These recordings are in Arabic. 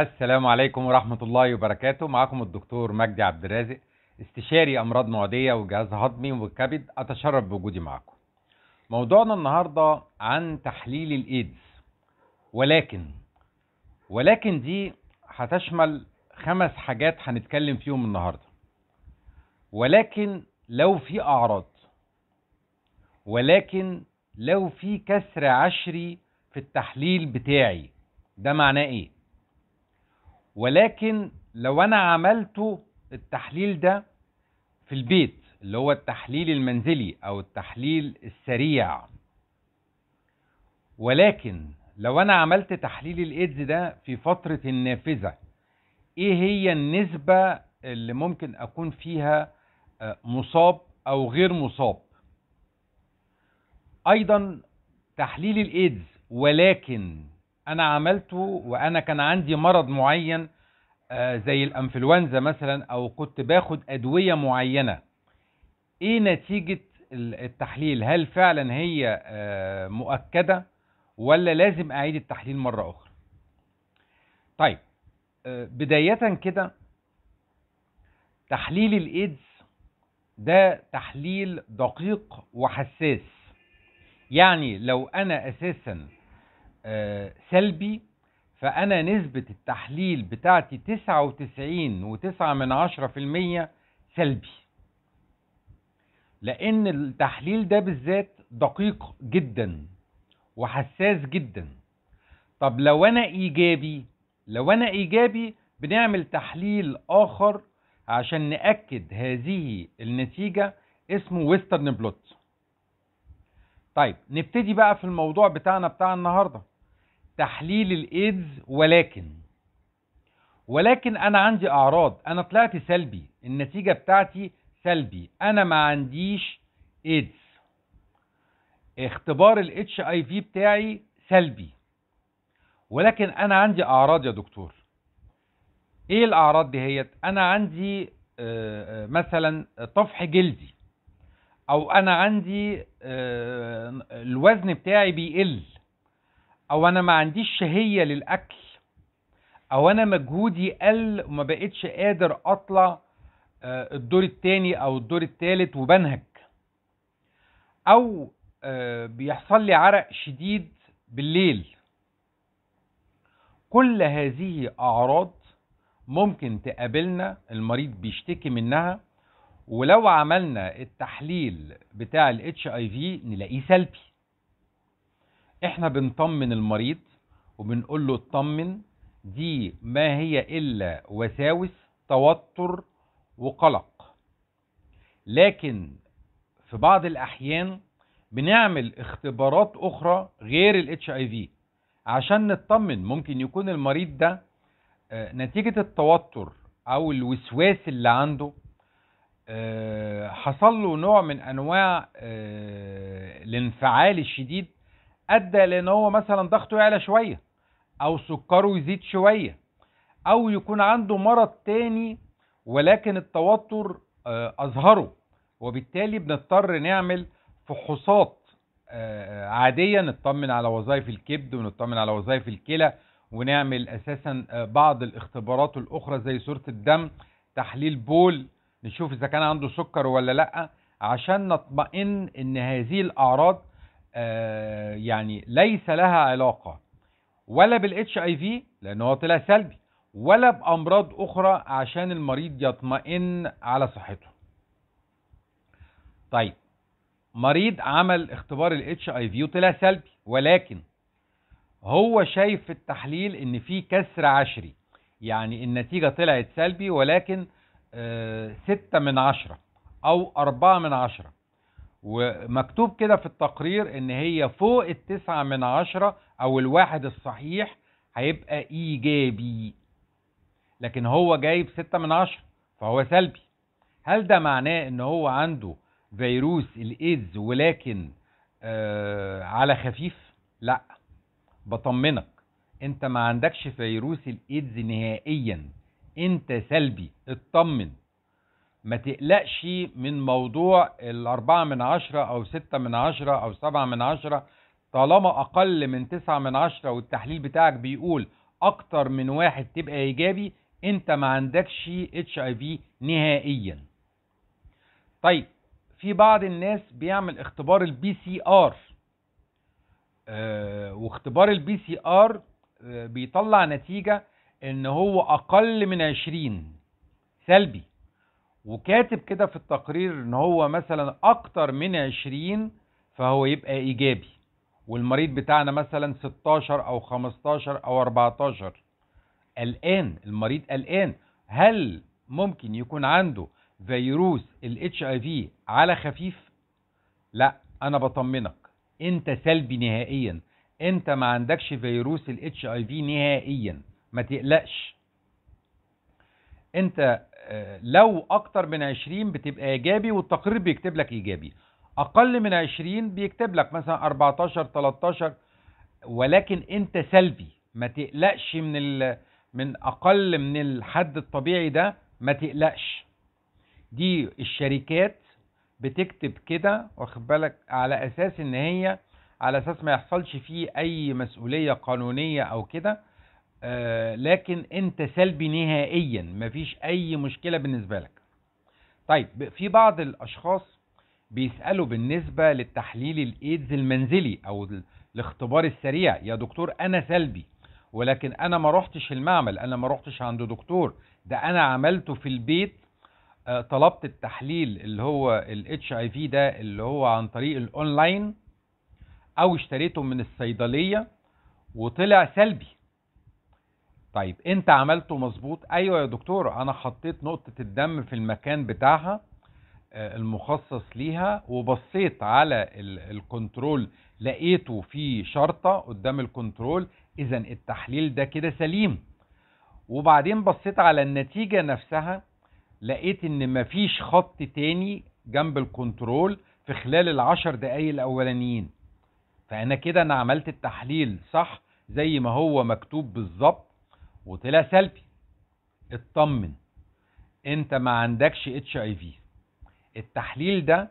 السلام عليكم ورحمة الله وبركاته معكم الدكتور مجدي عبد الرازق استشاري أمراض معدية وجهاز هضمي والكبد أتشرف بوجودي معكم موضوعنا النهاردة عن تحليل الإيدز ولكن ولكن دي هتشمل خمس حاجات هنتكلم فيهم النهاردة ولكن لو في أعراض ولكن لو في كسر عشري في التحليل بتاعي ده معناه ايه ولكن لو انا عملته التحليل ده في البيت اللي هو التحليل المنزلي او التحليل السريع ولكن لو انا عملت تحليل الايدز ده في فترة النافذة ايه هي النسبة اللي ممكن اكون فيها آه، مصاب او غير مصاب ايضا تحليل الايدز ولكن انا عملته وانا كان عندي مرض معين آه، زي الانفلونزا مثلا او كنت باخد ادويه معينه ايه نتيجه التحليل هل فعلا هي آه، مؤكده ولا لازم اعيد التحليل مره اخرى طيب آه، بدايه كده تحليل الايدز ده تحليل دقيق وحساس يعني لو انا اساسا آه، سلبي فأنا نسبة التحليل بتاعتي تسعة وتسعين وتسعة من عشرة في المية سلبي لأن التحليل ده بالذات دقيق جدا وحساس جدا طب لو أنا إيجابي لو أنا إيجابي بنعمل تحليل آخر عشان نأكد هذه النتيجة اسمه ويسترن بلوت طيب نبتدي بقى في الموضوع بتاعنا بتاع النهارده تحليل الايدز ولكن ولكن انا عندي اعراض انا طلعت سلبي النتيجه بتاعتي سلبي انا ما عنديش ايدز اختبار الاتش اي في بتاعي سلبي ولكن انا عندي اعراض يا دكتور ايه الاعراض دي هيت انا عندي آه، آه، مثلا طفح جلدي او انا عندي آه، الوزن بتاعي بيقل او انا ما عنديش شهية للاكل او انا مجهودي قل وما بقتش قادر اطلع آه، الدور التاني او الدور التالت وبنهج او آه، بيحصل لي عرق شديد بالليل كل هذه اعراض ممكن تقابلنا المريض بيشتكي منها ولو عملنا التحليل بتاع الاتش اي في نلاقيه سلبي احنا بنطمن المريض وبنقول له اطمن دي ما هي الا وساوس توتر وقلق لكن في بعض الاحيان بنعمل اختبارات اخرى غير الاتش اي في عشان نطمن ممكن يكون المريض ده آه، نتيجه التوتر او الوسواس اللي عنده آه، حصل له نوع من انواع آه، الانفعال الشديد ادى لان هو مثلا ضغطه يعلى شويه او سكره يزيد شويه او يكون عنده مرض تاني ولكن التوتر آه، اظهره وبالتالي بنضطر نعمل فحوصات عاديه نطمن على وظائف الكبد ونطمن على وظائف الكلى ونعمل اساسا بعض الاختبارات الاخرى زي صوره الدم تحليل بول نشوف اذا كان عنده سكر ولا لا عشان نطمئن ان هذه الاعراض آه، يعني ليس لها علاقه ولا بالاتش اي في لان هو طلع سلبي ولا بامراض اخرى عشان المريض يطمئن على صحته طيب مريض عمل اختبار الاتش اي في وطلع سلبي ولكن هو شايف في التحليل ان في كسر عشري يعني النتيجه طلعت سلبي ولكن ستة من عشرة أو أربعة من عشرة ومكتوب كده في التقرير إن هي فوق التسعة من عشرة أو الواحد الصحيح هيبقى إيجابي لكن هو جايب ستة من عشرة فهو سلبي هل ده معناه إن هو عنده فيروس الإيدز ولكن آه على خفيف؟ لأ بطمنك أنت ما عندكش فيروس الإيدز نهائياً انت سلبي اطمن ما تقلقش من موضوع الأربعة من عشرة أو ستة من عشرة أو سبعة من عشرة طالما أقل من تسعة من عشرة والتحليل بتاعك بيقول أكتر من واحد تبقى إيجابي أنت ما عندكش اتش اي في نهائيا طيب في بعض الناس بيعمل اختبار البي سي ار آه، واختبار البي سي ار آه، بيطلع نتيجه ان هو اقل من 20 سلبي وكاتب كده في التقرير ان هو مثلا اكتر من 20 فهو يبقى ايجابي والمريض بتاعنا مثلا 16 او 15 او 14 الان المريض الان هل ممكن يكون عنده فيروس الاتش اي في على خفيف لا انا بطمنك انت سلبي نهائيا انت ما عندكش فيروس الاتش اي في نهائيا ما تقلقش انت آه، لو اكتر من 20 بتبقى ايجابي والتقرير بيكتب لك ايجابي اقل من 20 بيكتب لك مثلا 14 13 ولكن انت سلبي ما تقلقش من ال... من اقل من الحد الطبيعي ده ما تقلقش دي الشركات بتكتب كده واخد بالك على اساس ان هي على اساس ما يحصلش فيه اي مسؤوليه قانونيه او كده آه، لكن انت سلبي نهائيا مفيش اي مشكلة بالنسبة لك طيب في بعض الاشخاص بيسألوا بالنسبة للتحليل الايدز المنزلي او الاختبار السريع يا دكتور انا سلبي ولكن انا ما روحتش المعمل انا ما روحتش عند دكتور ده انا عملته في البيت آه، طلبت التحليل اللي هو الاتش اي في ده اللي هو عن طريق الاونلاين او اشتريته من الصيدلية وطلع سلبي طيب انت عملته مظبوط ايوه يا دكتور انا حطيت نقطة الدم في المكان بتاعها آه، المخصص ليها وبصيت على الكنترول لقيته في شرطة قدام الكنترول اذا التحليل ده كده سليم وبعدين بصيت على النتيجة نفسها لقيت ان مفيش خط تاني جنب الكنترول في خلال العشر دقايق الاولانيين فانا كده انا عملت التحليل صح زي ما هو مكتوب بالظبط وطلع سلبي اطمن انت ما عندكش اتش اي في التحليل ده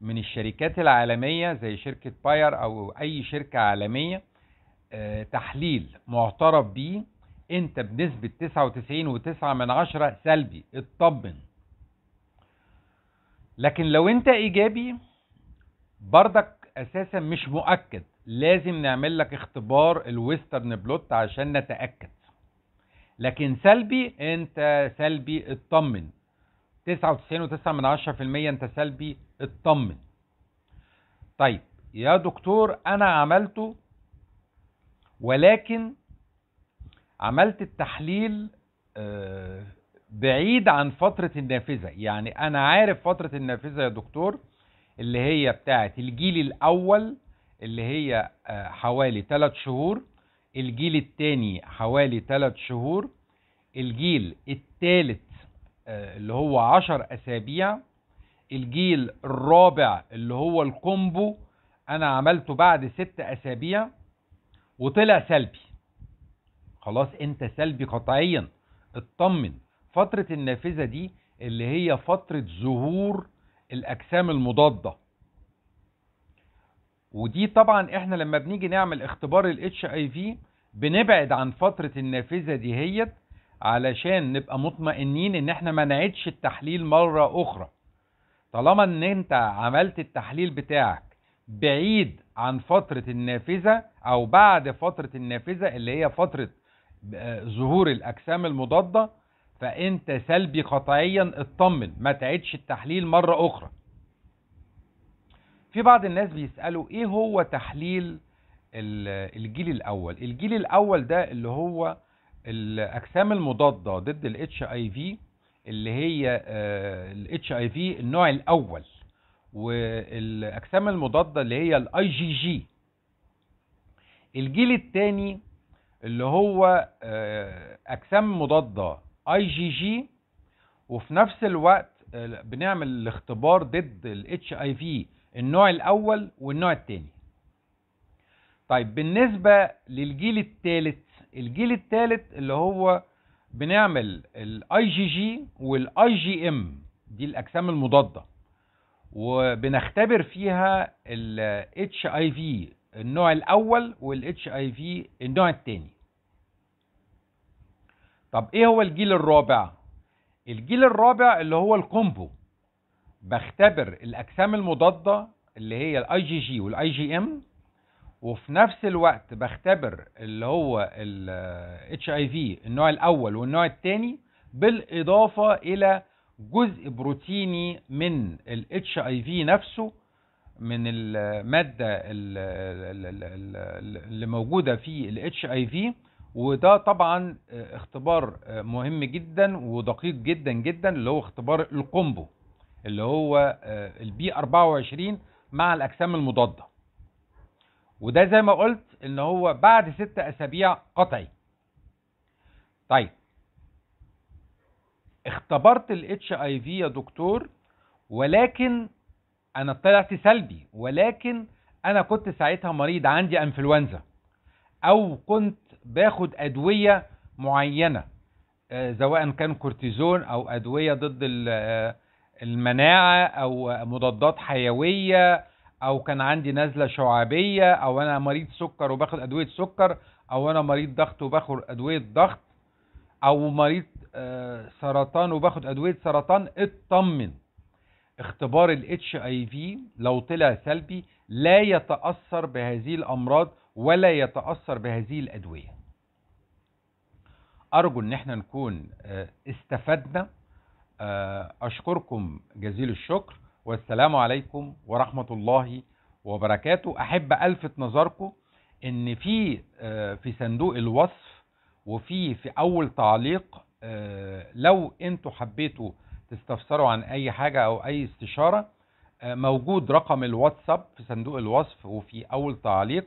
من الشركات العالمية زي شركة باير او اي شركة عالمية آه، تحليل معترف بيه انت بنسبة 99.9 من عشرة سلبي اطمن لكن لو انت ايجابي بردك اساسا مش مؤكد لازم نعمل لك اختبار الويسترن بلوت عشان نتأكد لكن سلبي انت سلبي اطمن 99.9 انت سلبي اطمن طيب يا دكتور انا عملته ولكن عملت التحليل آه، بعيد عن فترة النافذة يعني أنا عارف فترة النافذة يا دكتور اللي هي بتاعة الجيل الأول اللي هي آه، حوالي 3 شهور الجيل الثاني حوالي 3 شهور الجيل الثالث آه، اللي هو 10 اسابيع الجيل الرابع اللي هو الكومبو انا عملته بعد 6 اسابيع وطلع سلبي خلاص انت سلبي قطعيا اطمن فترة النافذة دي اللي هي فترة ظهور الاجسام المضادة ودي طبعا احنا لما بنيجي نعمل اختبار الاتش اي في بنبعد عن فترة النافذة دي هيت علشان نبقى مطمئنين ان احنا ما نعيدش التحليل مرة اخرى طالما ان انت عملت التحليل بتاعك بعيد عن فترة النافذة او بعد فترة النافذة اللي هي فترة آه، ظهور الاجسام المضادة فانت سلبي قطعيا اطمن ما تعيدش التحليل مرة اخرى في بعض الناس بيسألوا ايه هو تحليل الجيل الاول الجيل الاول ده اللي هو الاجسام المضاده ضد الاتش اي في اللي هي الاتش اي في النوع الاول والاجسام المضاده اللي هي الاي جي جي الجيل الثاني اللي هو آه، اجسام مضاده اي جي جي وفي نفس الوقت آه، بنعمل الاختبار ضد الاتش اي في النوع الاول والنوع الثاني طيب بالنسبة للجيل الثالث الجيل الثالث اللي هو بنعمل الاي جي جي والاي جي ام دي الاجسام المضادة وبنختبر فيها الاتش اي في النوع الاول والاتش اي في النوع الثاني طب ايه هو الجيل الرابع الجيل الرابع اللي هو الكومبو بختبر الاجسام المضاده اللي هي الاي جي جي والاي جي ام وفي نفس الوقت بختبر اللي هو ال اي في النوع الاول والنوع الثاني بالاضافه الى جزء بروتيني من الاتش اي في نفسه من الماده اللي موجوده في الاتش اي في وده طبعا اختبار مهم جدا ودقيق جدا جدا اللي هو اختبار القنبو اللي هو البي 24 مع الاجسام المضاده وده زي ما قلت ان هو بعد ست اسابيع قطعي طيب اختبرت الاتش اي في يا دكتور ولكن انا طلعت سلبي ولكن انا كنت ساعتها مريض عندي انفلونزا او كنت باخد ادويه معينه آه، سواء كان كورتيزون او ادويه ضد آه، المناعه او مضادات حيويه او كان عندي نزله شعابيه او انا مريض سكر وباخد ادويه سكر او انا مريض ضغط وباخد ادويه ضغط او مريض آه، سرطان وباخد ادويه سرطان اطمن اختبار الاتش اي في لو طلع سلبي لا يتاثر بهذه الامراض ولا يتاثر بهذه الادويه ارجو ان احنا نكون آه، استفدنا آه، اشكركم جزيل الشكر والسلام عليكم ورحمة الله وبركاته أحب ألفت نظركم إن في آه، في صندوق الوصف وفي في أول تعليق آه، لو أنتوا حبيتوا تستفسروا عن أي حاجة أو أي استشارة آه، موجود رقم الواتساب في صندوق الوصف وفي أول تعليق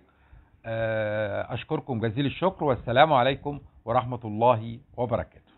أشكركم جزيل الشكر والسلام عليكم ورحمة الله وبركاته